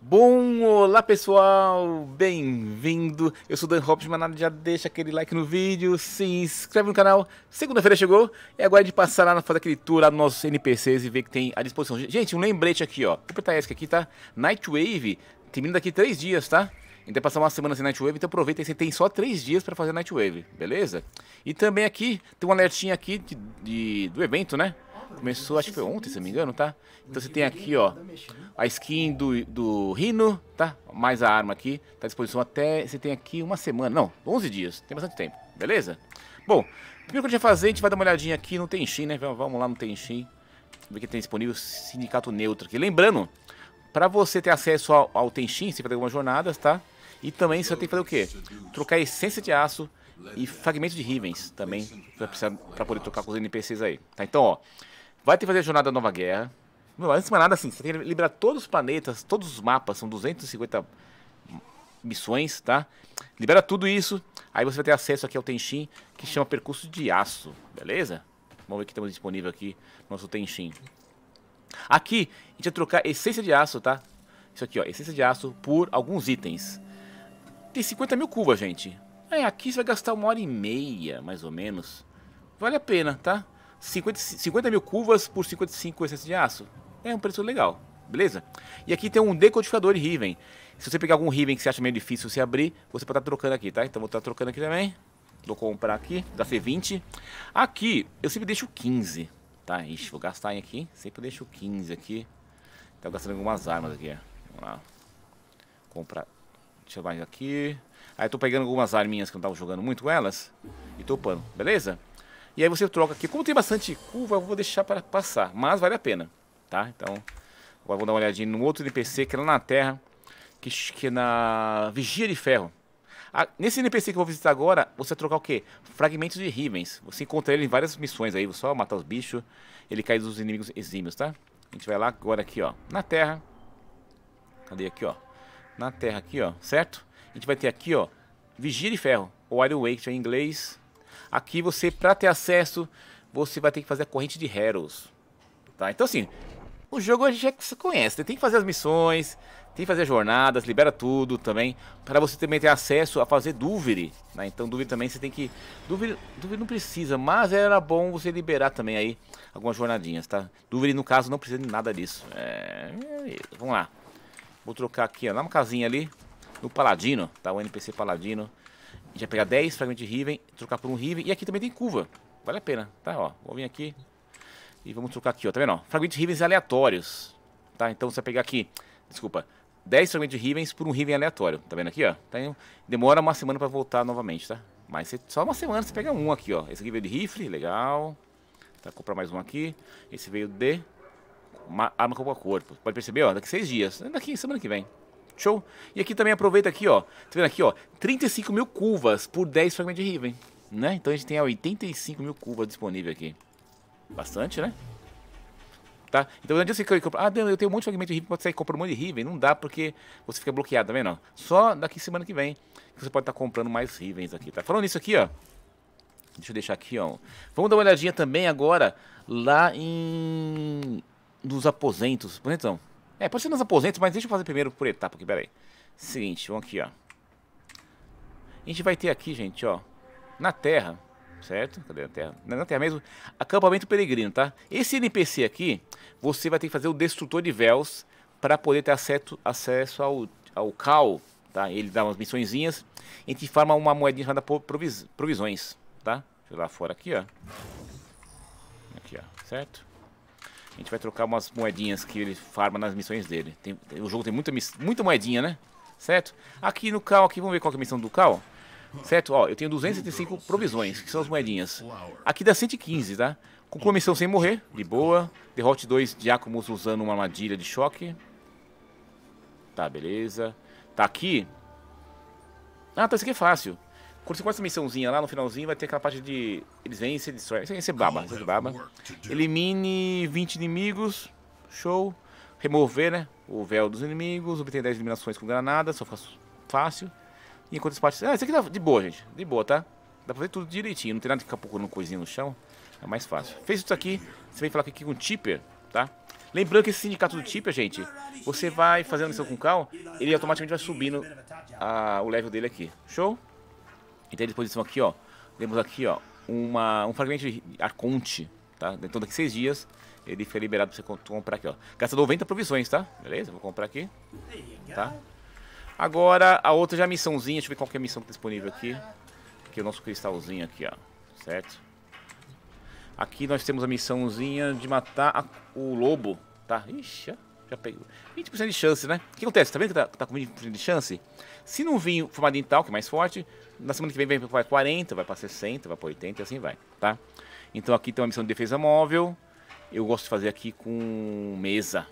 Bom, olá pessoal, bem-vindo. Eu sou Dan Hobbs, mas nada já deixa aquele like no vídeo, se inscreve no canal. Segunda-feira chegou e agora de passar lá, fazer aquele tour lá nos nossos NPCs e ver que tem à disposição. Gente, um lembrete aqui, ó. O apertar esse aqui, tá? Nightwave termina daqui três dias, tá? Então passar uma semana sem Nightwave, então aproveita aí, você tem só três dias para fazer Nightwave, beleza? E também aqui tem um alertinho aqui de, de, do evento, né? Começou, acho que foi ontem, se não me engano, tá? Então você tem aqui, ó, a skin do, do Rino, tá? Mais a arma aqui, tá à disposição até, você tem aqui uma semana, não, 11 dias, tem bastante tempo, beleza? Bom, primeiro que a gente vai fazer, a gente vai dar uma olhadinha aqui no Tenchin, né? Vamos lá no Tenchin, ver o que tem disponível, sindicato neutro aqui. Lembrando, para você ter acesso ao, ao você vai ter algumas jornadas, tá? E também você tem que fazer o quê? Trocar essência de aço e fragmentos de Rivens também, para poder trocar com os NPCs aí. Tá, então, ó, Vai ter que fazer a jornada Nova Guerra. Não, antes de mais nada, assim, você tem que liberar todos os planetas, todos os mapas, são 250 missões, tá? Libera tudo isso, aí você vai ter acesso aqui ao Tenshin, que chama Percurso de Aço, beleza? Vamos ver o que temos disponível aqui, nosso Tenshin. Aqui, a gente vai trocar essência de aço, tá? Isso aqui, ó, essência de aço por alguns itens. Tem 50 mil cubas, gente. É, aqui você vai gastar uma hora e meia, mais ou menos. Vale a pena, tá? 50, 50 mil curvas por 55 excesso de aço. É um preço legal, beleza? E aqui tem um decodificador de Riven. Se você pegar algum Riven que você acha meio difícil você abrir, você pode estar tá trocando aqui, tá? Então vou estar tá trocando aqui também. Vou comprar aqui, dá C20. Aqui, eu sempre deixo 15, tá? Ixi, vou gastar em aqui. Sempre deixo 15 aqui. Tá gastando algumas armas aqui, Vamos lá. Comprar. Deixa eu mais aqui. Aí eu tô pegando algumas arminhas que eu não tava jogando muito com elas. E topando, beleza? E aí você troca aqui. Como tem bastante curva, eu vou deixar para passar, mas vale a pena, tá? Então, agora vou dar uma olhadinha no outro NPC que é lá na Terra, que, é na Vigia de Ferro. Ah, nesse NPC que eu vou visitar agora, você vai trocar o quê? Fragmentos de Rivens. Você encontra ele em várias missões aí, só matar os bichos, ele cai dos inimigos exímios, tá? A gente vai lá agora aqui, ó, na Terra. Cadê aqui, ó? Na Terra aqui, ó, certo? A gente vai ter aqui, ó, Vigia de Ferro, ou Iron Wake em inglês, Aqui você, para ter acesso, você vai ter que fazer a corrente de Heroes. Tá? Então assim, o jogo a gente já conhece. Né? Tem que fazer as missões, tem que fazer as jornadas, libera tudo também. Para você também ter acesso a fazer dúvida. Né? Então dúvida também você tem que... Dúvida, não precisa, mas era bom você liberar também aí algumas jornadinhas, tá? Dúvida no caso não precisa de nada disso. É... é Vamos lá. Vou trocar aqui, ó, lá uma casinha ali, no Paladino, tá? O NPC Paladino. Já pegar 10 fragmentos de Riven, trocar por um Riven. E aqui também tem curva. Vale a pena, tá? Ó, vou vir aqui e vamos trocar aqui, ó. Tá vendo? Ó? Fragmentos de Rivens aleatórios, tá? Então você vai pegar aqui, desculpa, 10 fragmentos de Rivens por um Riven aleatório. Tá vendo aqui, ó? Tá demora uma semana pra voltar novamente, tá? Mas você, só uma semana você pega um aqui, ó. Esse aqui veio de rifle, legal. Tá, comprar mais um aqui. Esse veio de uma arma com o corpo. Pode perceber, ó, daqui seis dias. Daqui, semana que vem. Show? E aqui também aproveita aqui, ó. Tá vendo aqui, ó? 35 mil curvas por 10 fragmentos de Riven. Né? Então a gente tem 85 mil curvas disponível aqui. Bastante, né? Tá? Então não adianta você comprar. Ah, eu tenho um monte de fragmento de Riven, pode sair comprar um monte de Riven. Não dá porque você fica bloqueado, tá vendo? Só daqui semana que vem que você pode estar tá comprando mais Rivens aqui, tá? Falando nisso aqui, ó. Deixa eu deixar aqui, ó. Vamos dar uma olhadinha também agora lá em... Dos aposentos. Aposentos não é, pode ser nos aposentos, mas deixa eu fazer primeiro por etapa aqui, peraí. Seguinte, vamos aqui, ó. A gente vai ter aqui, gente, ó, na terra, certo? Cadê a terra? É na terra mesmo, acampamento peregrino, tá? Esse NPC aqui, você vai ter que fazer o destrutor de véus para poder ter acesso, acesso ao, ao cal, tá? Ele dá umas missõezinhas, a gente forma uma moedinha chamada provis, provisões, tá? Deixa eu lá fora aqui, ó. Aqui, ó, certo? A gente vai trocar umas moedinhas que ele farma nas missões dele. Tem, tem, o jogo tem muita, muita moedinha, né? Certo? Aqui no Cal, aqui, vamos ver qual é a missão do Cal. Certo? Ó, eu tenho 275 provisões, que são as moedinhas. Aqui dá 115, tá? com a missão sem morrer, de boa. Derrote dois diácomos usando uma armadilha de choque. Tá, beleza. Tá aqui. Ah, tá, isso aqui é fácil. Quando você começa a missãozinha lá no finalzinho, vai ter aquela parte de. Eles vêm e você destrói. Você, baba, você baba. Elimine 20 inimigos. Show. Remover, né? O véu dos inimigos. Obtém 10 eliminações com granada. Só fica fácil. E enquanto as partes. Ah, isso aqui tá de boa, gente. De boa, tá? Dá pra fazer tudo direitinho. Não tem nada que ficar procurando coisinha no chão. É mais fácil. Fez isso aqui. Você vem falar aqui com o Tipper, tá? Lembrando que esse sindicato do Tipper, gente, você vai fazendo missão com o Cal, ele automaticamente vai subindo a, o level dele aqui. Show? que tem à disposição aqui, ó. Temos aqui, ó, uma, um fragmento de arconte, tá? Então daqui seis dias ele fica liberado pra você comprar aqui, ó. Gasta 90 provisões, tá? Beleza? Vou comprar aqui. Tá? Agora, a outra já é a missãozinha. Deixa eu ver qual que é a missão que tá disponível aqui. Aqui é o nosso cristalzinho aqui, ó. Certo? Aqui nós temos a missãozinha de matar a, o lobo, tá? Ixi, já pegou 20% de chance, né? O que acontece? Tá vendo que tá, tá com 20% de chance? Se não vir formado em tal, que é mais forte, na semana que vem vai para 40, vai para 60, vai para 80 e assim vai, tá? Então aqui tem uma missão de defesa móvel. Eu gosto de fazer aqui com mesa.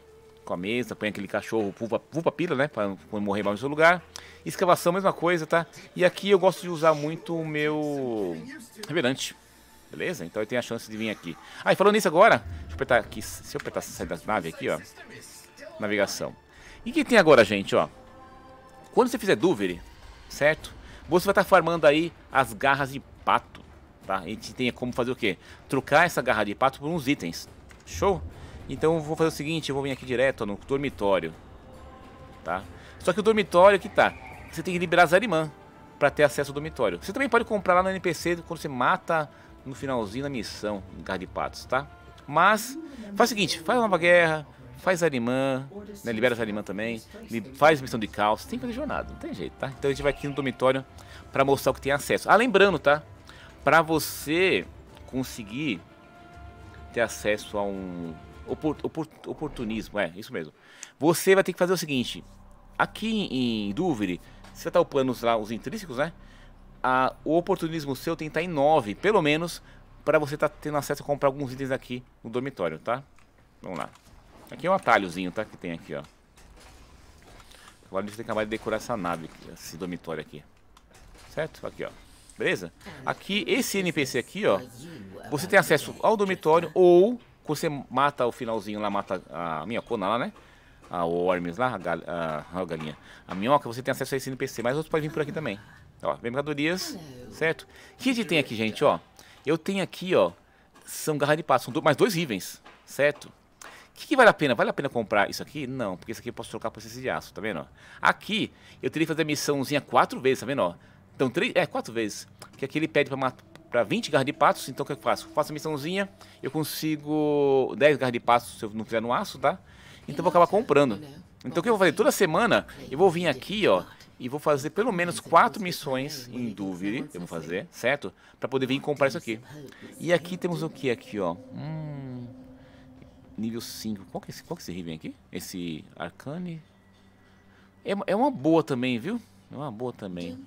Com a mesa, põe aquele cachorro, pulpa, pulpa pila, né? Pra não morrer mais no seu lugar. Escavação, mesma coisa, tá? E aqui eu gosto de usar muito o meu reverante. Beleza? Então eu tenho a chance de vir aqui. Ah, e falando nisso agora, deixa eu apertar aqui. Se eu apertar sair das naves aqui, ó navegação. E que tem agora, gente? Ó, quando você fizer dúvida, certo? Você vai estar tá farmando aí as garras de pato, tá? A gente tem como fazer o quê? Trocar essa garra de pato por uns itens. Show? Então eu vou fazer o seguinte, eu vou vir aqui direto ó, no dormitório, tá? Só que o dormitório que tá, você tem que liberar Zarimã para ter acesso ao dormitório. Você também pode comprar lá no NPC quando você mata no finalzinho da missão, garra de patos, tá? Mas faz o seguinte, faz uma nova guerra, faz Arimã, né, libera Arimã também, faz missão de caos, tem que fazer jornada, não tem jeito, tá? Então a gente vai aqui no dormitório para mostrar o que tem acesso. Ah, lembrando, tá? Para você conseguir ter acesso a um opor, opor, oportunismo, é, isso mesmo. Você vai ter que fazer o seguinte, aqui em Dúvida, você tá upando os, lá, os intrínsecos, né? A, o oportunismo seu tem que estar tá em 9, pelo menos, para você estar tá tendo acesso a comprar alguns itens aqui no dormitório, tá? Vamos lá. Aqui é um atalhozinho, tá? Que tem aqui, ó. Agora a gente tem que acabar de decorar essa nave, esse dormitório aqui. Certo? Aqui, ó. Beleza? Aqui, esse NPC aqui, ó. Você tem acesso ao dormitório ou você mata o finalzinho lá, mata a minhocona lá, né? A Worms lá, a, galinha. a, galinha. A minhoca, você tem acesso a esse NPC, mas outros podem vir por aqui também. Ó, vem mercadorias, certo? O que a gente tem aqui, gente, ó? Eu tenho aqui, ó, são garras de pato, são mais dois rivens, certo? O que, que, vale a pena? Vale a pena comprar isso aqui? Não, porque isso aqui eu posso trocar por esse de aço, tá vendo? Ó? Aqui eu teria que fazer a missãozinha quatro vezes, tá vendo? Ó? Então, três, é, quatro vezes. Que aqui ele pede pra, pra 20 garras de patos, então o que eu faço? Faço a missãozinha, eu consigo 10 garras de patos se eu não fizer no aço, tá? Então eu vou acabar comprando. Então o que eu vou fazer? Toda semana eu vou vir aqui, ó, e vou fazer pelo menos quatro missões em dúvida. eu vou fazer, certo? Pra poder vir comprar isso aqui. E aqui temos o que aqui, ó? Hum nível 5. Qual que, é esse, qual que é esse Riven aqui? Esse Arcane? É, é uma boa também, viu? É uma boa também.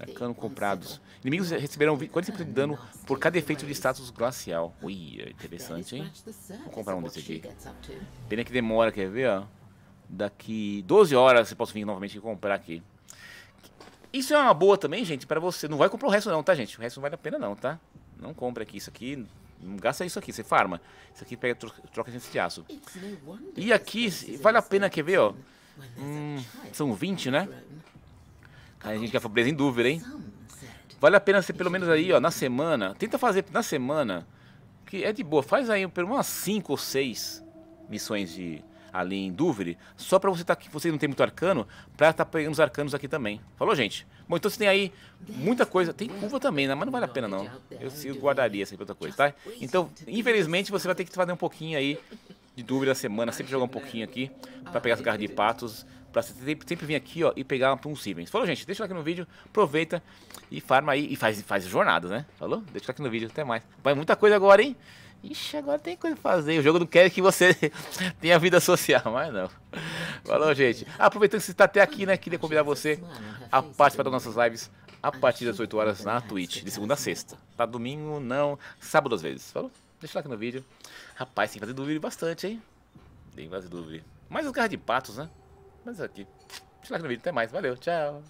Arcano comprados. Inimigos receberão 40% de dano por cada efeito de status glacial. Ui, é interessante, hein? Vou comprar um desse aqui. Pena que demora, quer ver, ó? Daqui 12 horas eu posso vir novamente e comprar aqui. Isso é uma boa também, gente, pra você. Não vai comprar o resto não, tá, gente? O resto não vale a pena não, tá? Não compra aqui. Isso aqui não gasta isso aqui, você farma. Isso aqui pega troca gente de aço. E aqui, vale a pena, quer ver, ó. Hum, são 20, né? Aí a gente quer pobreza em dúvida, hein? Vale a pena ser pelo menos aí, ó, na semana. Tenta fazer na semana, que é de boa. Faz aí pelo menos umas 5 ou 6 missões de ali em dúvida só para você estar tá, aqui, você não tem muito arcano, para estar tá pegando os arcanos aqui também. Falou, gente? Bom, então você tem aí muita coisa. Tem curva também, né? Mas não vale a pena, não. Eu, eu guardaria essa outra coisa, tá? Então, infelizmente, você vai ter que fazer um pouquinho aí de dúvida da semana, sempre jogar um pouquinho aqui para pegar as garras de patos, para sempre, sempre vir aqui, ó, e pegar um Sivens. Falou, gente? Deixa o like no vídeo, aproveita e farma aí e faz, faz jornada, né? Falou? Deixa o like no vídeo, até mais. Vai muita coisa agora, hein? Ixi, agora tem coisa pra fazer. O jogo não quer que você tenha vida social, mas não. Falou, gente. Aproveitando que você está até aqui, né? Queria convidar você a participar das nossas lives a partir das 8 horas na Twitch, de segunda a sexta. Tá domingo, não, sábado às vezes. Falou? Deixa o like no vídeo. Rapaz, tem fazer dúvida bastante, hein? Tem fazer dúvida. Mais os garra de patos, né? Mas aqui. Deixa o like no vídeo. Até mais. Valeu, tchau.